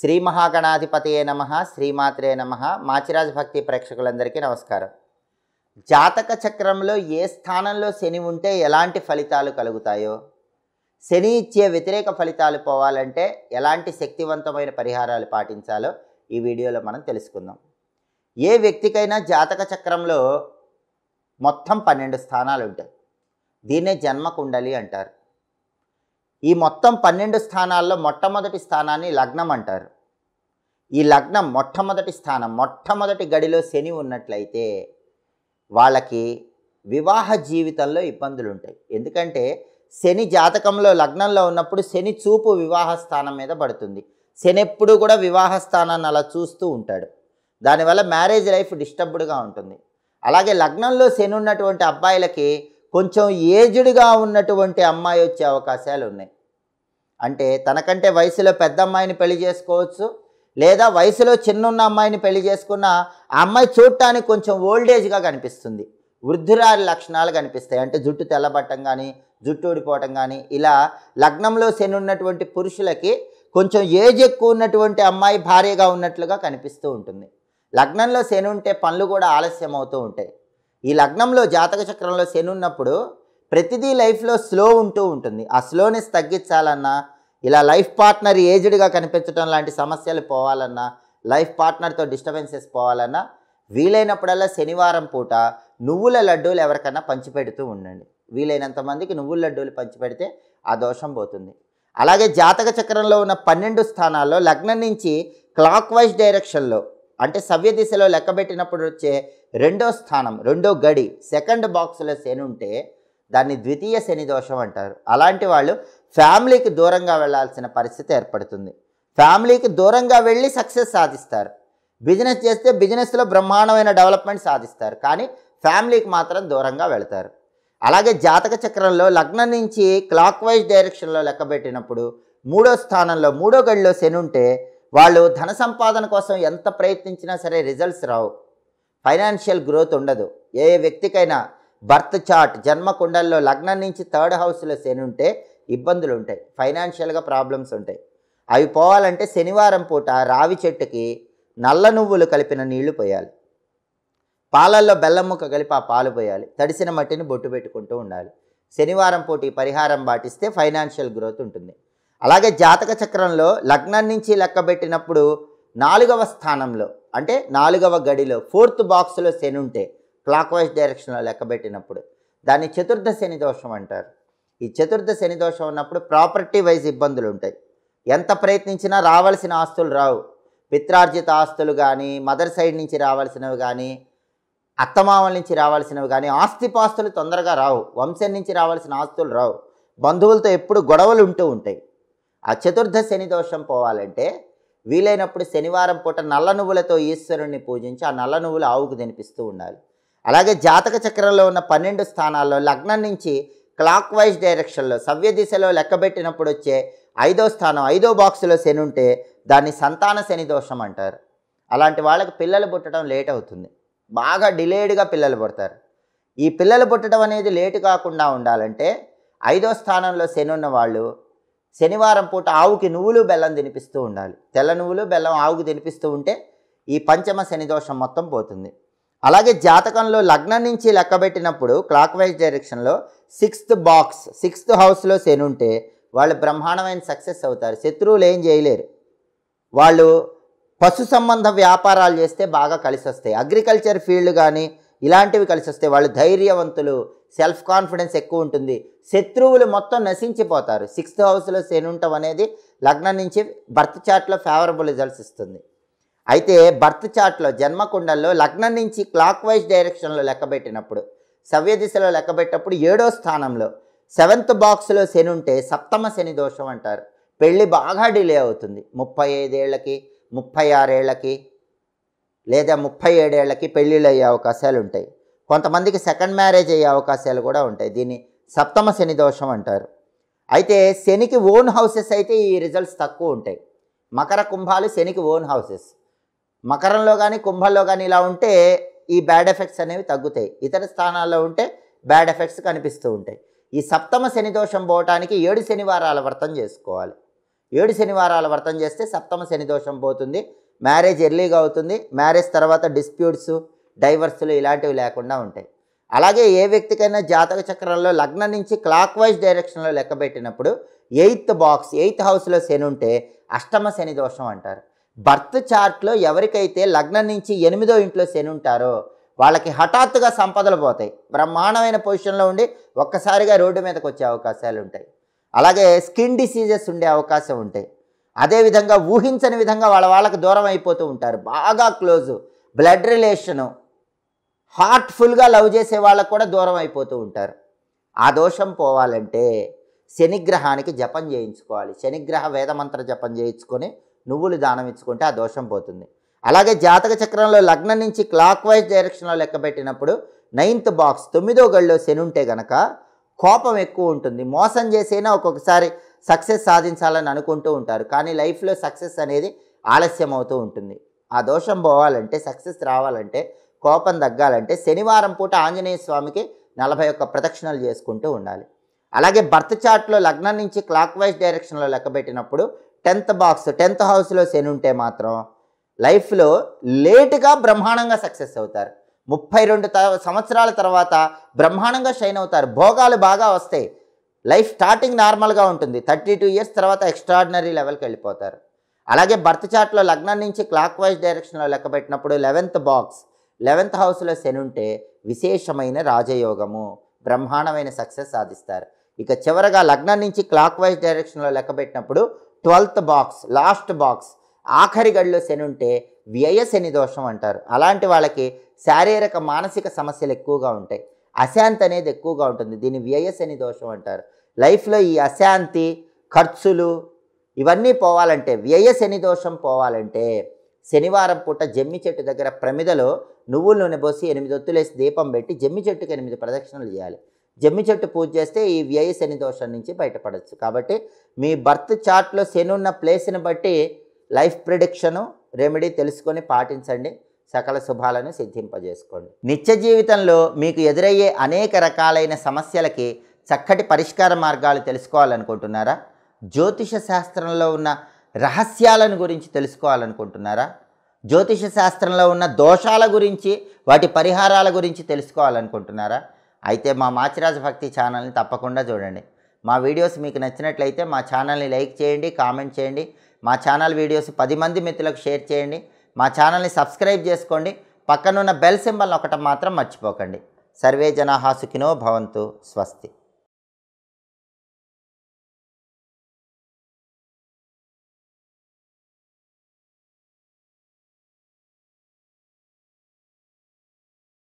శ్రీ మహాగణాధిపతయే నమ శ్రీమాత్రే నమ మాచిరాజు భక్తి ప్రేక్షకులందరికీ నమస్కారం జాతక చక్రంలో ఏ స్థానంలో శని ఉంటే ఎలాంటి ఫలితాలు కలుగుతాయో శని ఇచ్చే వ్యతిరేక ఫలితాలు పోవాలంటే ఎలాంటి శక్తివంతమైన పరిహారాలు పాటించాలో ఈ వీడియోలో మనం తెలుసుకుందాం ఏ వ్యక్తికైనా జాతక చక్రంలో మొత్తం పన్నెండు స్థానాలు ఉంటాయి దీన్నే జన్మకుండలి అంటారు ఈ మొత్తం పన్నెండు స్థానాల్లో మొట్టమొదటి స్థానాన్ని లగ్నం అంటారు ఈ లగ్నం మొట్టమొదటి స్థానం మొట్టమొదటి గడిలో శని ఉన్నట్లయితే వాళ్ళకి వివాహ జీవితంలో ఇబ్బందులు ఉంటాయి ఎందుకంటే శని జాతకంలో లగ్నంలో ఉన్నప్పుడు శని చూపు వివాహ స్థానం మీద పడుతుంది శని ఎప్పుడు కూడా వివాహ స్థానాన్ని అలా చూస్తూ ఉంటాడు దానివల్ల మ్యారేజ్ లైఫ్ డిస్టర్బ్డ్గా ఉంటుంది అలాగే లగ్నంలో శని ఉన్నటువంటి అబ్బాయిలకి కొంచెం ఏజ్డ్గా ఉన్నటువంటి అమ్మాయి వచ్చే అవకాశాలు ఉన్నాయి అంటే తనకంటే వయసులో పెద్ద అమ్మాయిని పెళ్లి చేసుకోవచ్చు లేదా వయసులో చిన్నున్న అమ్మాయిని పెళ్లి చేసుకున్న ఆ అమ్మాయి చూడటానికి కొంచెం ఓల్డేజ్గా కనిపిస్తుంది వృద్ధురాలి లక్షణాలు కనిపిస్తాయి అంటే జుట్టు తెల్లబట్టం కానీ జుట్టు ఊడిపోవటం కానీ ఇలా లగ్నంలో శని ఉన్నటువంటి పురుషులకి కొంచెం ఏజ్ ఎక్కువ ఉన్నటువంటి అమ్మాయి భార్యగా ఉన్నట్లుగా కనిపిస్తూ ఉంటుంది లగ్నంలో శని ఉంటే పనులు కూడా ఆలస్యం అవుతూ ఉంటాయి ఈ లగ్నంలో జాతక చక్రంలో శని ఉన్నప్పుడు ప్రతిదీ లైఫ్లో స్లో ఉంటూ ఉంటుంది ఆ స్లోనెస్ తగ్గించాలన్నా ఇలా లైఫ్ పార్ట్నర్ ఏజ్డ్గా కనిపించడం లాంటి సమస్యలు పోవాలన్నా లైఫ్ పార్ట్నర్తో డిస్టర్బెన్సెస్ పోవాలన్నా వీలైనప్పుడల్లా శనివారం పూట నువ్వుల లడ్డూలు ఎవరికన్నా పంచిపెడుతూ ఉండండి వీలైనంత మందికి నువ్వుల లడ్డూలు పంచిపెడితే ఆ దోషం పోతుంది అలాగే జాతక చక్రంలో ఉన్న పన్నెండు స్థానాల్లో లగ్నం నుంచి క్లాక్ వైజ్ డైరెక్షన్లో అంటే సవ్య దిశలో లెక్కబెట్టినప్పుడు వచ్చే రెండో స్థానం రెండో గడి సెకండ్ బాక్స్లో శని ఉంటే దాన్ని ద్వితీయ శని దోషం అంటారు అలాంటి వాళ్ళు ఫ్యామిలీకి దూరంగా వెళ్లాల్సిన పరిస్థితి ఏర్పడుతుంది ఫ్యామిలీకి దూరంగా వెళ్ళి సక్సెస్ సాధిస్తారు బిజినెస్ చేస్తే బిజినెస్లో బ్రహ్మాండమైన డెవలప్మెంట్ సాధిస్తారు కానీ ఫ్యామిలీకి మాత్రం దూరంగా వెళతారు అలాగే జాతక చక్రంలో లగ్నం నుంచి క్లాక్ వైజ్ డైరెక్షన్లో లెక్కబెట్టినప్పుడు మూడో స్థానంలో మూడో గడిలో శని ఉంటే వాళ్ళు ధన సంపాదన కోసం ఎంత ప్రయత్నించినా సరే రిజల్ట్స్ రావు ఫైనాన్షియల్ గ్రోత్ ఉండదు ఏ వ్యక్తికైనా బర్త్ చార్ట్ జన్మకుండల్లో లగ్నం నుంచి థర్డ్ హౌస్లో శని ఉంటే ఇబ్బందులు ఉంటాయి ఫైనాన్షియల్గా ప్రాబ్లమ్స్ ఉంటాయి అవి పోవాలంటే శనివారం పూట రావి చెట్టుకి నల్ల నువ్వులు కలిపిన నీళ్లు పోయాలి పాలల్లో బెల్లం ముక్క కలిపి ఆ పాలు పోయాలి తడిసిన మట్టిని బొట్టు పెట్టుకుంటూ ఉండాలి శనివారం పూట పరిహారం పాటిస్తే ఫైనాన్షియల్ గ్రోత్ ఉంటుంది అలాగే జాతక చక్రంలో లగ్నం నుంచి లెక్కబెట్టినప్పుడు నాలుగవ స్థానంలో అంటే నాలుగవ గడిలో ఫోర్త్ బాక్స్లో శని ఉంటే క్లాక్ వైజ్ డైరెక్షన్లో లెక్కబెట్టినప్పుడు దాన్ని చతుర్థ శని దోషం అంటారు ఈ చతుర్థ శని దోషం ఉన్నప్పుడు ప్రాపర్టీ వైజ్ ఇబ్బందులు ఉంటాయి ఎంత ప్రయత్నించినా రావాల్సిన ఆస్తులు రావు పిత్రార్జిత ఆస్తులు కానీ మదర్ సైడ్ నుంచి రావాల్సినవి కానీ అత్తమామల నుంచి రావాల్సినవి కానీ ఆస్తిపాస్తులు తొందరగా రావు వంశం నుంచి రావాల్సిన ఆస్తులు రావు బంధువులతో ఎప్పుడు గొడవలు ఉంటూ ఉంటాయి ఆ చతుర్థ శని దోషం పోవాలంటే వీలైనప్పుడు శనివారం పూట నల్ల నువ్వులతో ఈశ్వరుణ్ణి పూజించి ఆ నల్ల నువ్వులు ఆవుకు తినిపిస్తూ ఉండాలి అలాగే జాతక చక్రంలో ఉన్న పన్నెండు స్థానాల్లో లగ్నం నుంచి క్లాక్ వైజ్ డైరెక్షన్లో సవ్య దిశలో లెక్కబెట్టినప్పుడు వచ్చే ఐదో స్థానం ఐదో బాక్సులో శని ఉంటే దాన్ని సంతాన శని దోషం అంటారు అలాంటి వాళ్ళకి పిల్లలు పుట్టడం లేట్ అవుతుంది బాగా డిలేడ్గా పిల్లలు పుడతారు ఈ పిల్లలు పుట్టడం అనేది లేటు కాకుండా ఉండాలంటే ఐదో స్థానంలో శని ఉన్న వాళ్ళు శనివారం పూట ఆవుకి నువ్వులు బెల్లం తినిపిస్తూ ఉండాలి తెల్ల నువ్వులు బెల్లం ఆవుకి తినిపిస్తూ ఉంటే ఈ పంచమ శని దోషం మొత్తం పోతుంది అలాగే జాతకంలో లగ్నం నుంచి పెట్టినప్పుడు క్లాక్ వైజ్ డైరెక్షన్లో సిక్స్త్ బాక్స్ సిక్స్త్ హౌస్లో శని ఉంటే వాళ్ళు బ్రహ్మాండమైన సక్సెస్ అవుతారు శత్రువులు ఏం చేయలేరు వాళ్ళు పశు సంబంధ వ్యాపారాలు చేస్తే బాగా కలిసి వస్తాయి అగ్రికల్చర్ ఫీల్డ్ కానీ ఇలాంటివి కలిసి వస్తాయి వాళ్ళు ధైర్యవంతులు సెల్ఫ్ కాన్ఫిడెన్స్ ఎక్కువ ఉంటుంది శత్రువులు మొత్తం నశించిపోతారు సిక్స్త్ హౌస్లో శని ఉండటం అనేది లగ్నం నుంచి బర్త్ చార్ట్లో ఫేవరబుల్ రిజల్ట్స్ ఇస్తుంది అయితే బర్త్ చార్ట్లో జన్మకుండల్లో లగ్నం నుంచి క్లాక్ వైజ్ డైరెక్షన్లో లెక్కబెట్టినప్పుడు సవ్య దిశలో లెక్కబెట్టినప్పుడు ఏడో స్థానంలో సెవెంత్ బాక్స్లో శని ఉంటే సప్తమ శని దోషం అంటారు పెళ్ళి బాగా డిలే అవుతుంది ముప్పై ఐదేళ్లకి ముప్పై ఆరేళ్లకి లేదా ముప్పై ఏడేళ్లకి పెళ్ళిళ్ళు అయ్యే అవకాశాలు ఉంటాయి కొంతమందికి సెకండ్ మ్యారేజ్ అయ్యే అవకాశాలు కూడా ఉంటాయి దీన్ని సప్తమ శని దోషం అంటారు అయితే శనికి ఓన్ హౌసెస్ అయితే ఈ రిజల్ట్స్ తక్కువ ఉంటాయి మకర కుంభాలు శనికి ఓన్ హౌసెస్ మకరంలో కానీ కుంభంలో కానీ ఇలా ఉంటే ఈ బ్యాడ్ ఎఫెక్ట్స్ అనేవి తగ్గుతాయి ఇతర స్థానాల్లో ఉంటే బ్యాడ్ ఎఫెక్ట్స్ కనిపిస్తూ ఉంటాయి ఈ సప్తమ శని దోషం పోవటానికి ఏడు శనివారాల వ్రతం చేసుకోవాలి ఏడు శనివారాల వ్రతం చేస్తే సప్తమ శని దోషం పోతుంది మ్యారేజ్ ఎర్లీగా అవుతుంది మ్యారేజ్ తర్వాత డిస్ప్యూట్స్ డైవర్స్లు ఇలాంటివి లేకుండా ఉంటాయి అలాగే ఏ వ్యక్తికైనా జాతక చక్రంలో లగ్నం నుంచి క్లాక్ వైజ్ డైరెక్షన్లో లెక్కబెట్టినప్పుడు ఎయిత్ బాక్స్ ఎయిత్ హౌస్లో శని ఉంటే అష్టమ శని దోషం అంటారు బర్త్ చార్ట్లో ఎవరికైతే లగ్నం నుంచి ఎనిమిదో ఇంట్లో శని ఉంటారో వాళ్ళకి హఠాత్తుగా సంపదలు పోతాయి బ్రహ్మాండమైన పొజిషన్లో ఉండి ఒక్కసారిగా రోడ్డు మీదకి వచ్చే అవకాశాలు ఉంటాయి అలాగే స్కిన్ డిసీజెస్ ఉండే అవకాశం ఉంటాయి అదేవిధంగా ఊహించని విధంగా వాళ్ళ వాళ్ళకు దూరం అయిపోతూ ఉంటారు బాగా క్లోజు బ్లడ్ రిలేషను హార్ట్ఫుల్గా లవ్ చేసే వాళ్ళకు కూడా దూరం అయిపోతూ ఉంటారు ఆ దోషం పోవాలంటే శనిగ్రహానికి జపం చేయించుకోవాలి శనిగ్రహ వేదమంత్ర జపం చేయించుకొని నువ్వులు దానం ఇచ్చుకుంటే ఆ దోషం పోతుంది అలాగే జాతక చక్రంలో లగ్నం నుంచి క్లాక్ వైజ్ డైరెక్షన్లో పెట్టినప్పుడు నైన్త్ బాక్స్ తొమ్మిదో గడిలో శని ఉంటే గనక కోపం ఎక్కువ ఉంటుంది మోసం చేసేనా ఒక్కొక్కసారి సక్సెస్ సాధించాలని అనుకుంటూ ఉంటారు కానీ లైఫ్లో సక్సెస్ అనేది ఆలస్యం అవుతూ ఉంటుంది ఆ దోషం పోవాలంటే సక్సెస్ రావాలంటే కోపం తగ్గాలంటే శనివారం పూట ఆంజనేయ స్వామికి నలభై ఒక్క ప్రదక్షిణలు చేసుకుంటూ ఉండాలి అలాగే బర్త్ చార్ట్లో లగ్నం నుంచి క్లాక్ వైజ్ డైరెక్షన్లో పెట్టినప్పుడు టెన్త్ బాక్స్ టెన్త్ హౌస్లో శని ఉంటే మాత్రం లైఫ్లో లేటుగా బ్రహ్మాండంగా సక్సెస్ అవుతారు ముప్పై రెండు సంవత్సరాల తర్వాత బ్రహ్మాండంగా షైన్ అవుతారు భోగాలు బాగా వస్తాయి లైఫ్ స్టార్టింగ్ నార్మల్గా ఉంటుంది థర్టీ టూ ఇయర్స్ తర్వాత ఎక్స్ట్రాడినరీ లెవెల్కి వెళ్ళిపోతారు అలాగే బర్త్ చార్ట్లో లగ్నం నుంచి క్లాక్ వైజ్ డైరెక్షన్లో పెట్టినప్పుడు లెవెన్త్ బాక్స్ లెవెన్త్ హౌస్లో శని ఉంటే విశేషమైన రాజయోగము బ్రహ్మాండమైన సక్సెస్ సాధిస్తారు ఇక చివరగా లగ్నం నుంచి క్లాక్ వైజ్ డైరెక్షన్లో పెట్టినప్పుడు ట్వెల్త్ బాక్స్ లాస్ట్ బాక్స్ ఆఖరి గడిలో శని ఉంటే వ్యయ శని దోషం అంటారు అలాంటి వాళ్ళకి శారీరక మానసిక సమస్యలు ఎక్కువగా ఉంటాయి అశాంతి అనేది ఎక్కువగా ఉంటుంది దీన్ని వ్యయ శని దోషం అంటారు లైఫ్లో ఈ అశాంతి ఖర్చులు ఇవన్నీ పోవాలంటే వ్యయ శని దోషం పోవాలంటే శనివారం పూట జమ్మి చెట్టు దగ్గర ప్రమిదలో నువ్వుల నూనె పోసి ఎనిమిది ఒత్తులేసి దీపం పెట్టి జమ్మి చెట్టుకి ఎనిమిది ప్రదక్షిణలు చేయాలి జమ్మి చెట్టు పూజ చేస్తే ఈ వ్యయ శని దోషం నుంచి బయటపడవచ్చు కాబట్టి మీ బర్త్ చార్ట్లో శని ఉన్న ప్లేస్ని బట్టి లైఫ్ ప్రిడిక్షను రెమెడీ తెలుసుకొని పాటించండి సకల శుభాలను సిద్ధింపజేసుకోండి నిత్య జీవితంలో మీకు ఎదురయ్యే అనేక రకాలైన సమస్యలకి చక్కటి పరిష్కార మార్గాలు తెలుసుకోవాలనుకుంటున్నారా జ్యోతిష శాస్త్రంలో ఉన్న రహస్యాలను గురించి తెలుసుకోవాలనుకుంటున్నారా జ్యోతిష శాస్త్రంలో ఉన్న దోషాల గురించి వాటి పరిహారాల గురించి తెలుసుకోవాలనుకుంటున్నారా అయితే మా మాచిరాజ భక్తి ఛానల్ని తప్పకుండా చూడండి మా వీడియోస్ మీకు నచ్చినట్లయితే మా ఛానల్ని లైక్ చేయండి కామెంట్ చేయండి మా ఛానల్ వీడియోస్ పది మంది మిత్రులకు షేర్ చేయండి మా ఛానల్ని సబ్స్క్రైబ్ చేసుకోండి పక్కనున్న బెల్ సింబల్ ఒకటం మాత్రం మర్చిపోకండి సర్వే జనాహా సుఖినో భవంతు స్వస్తి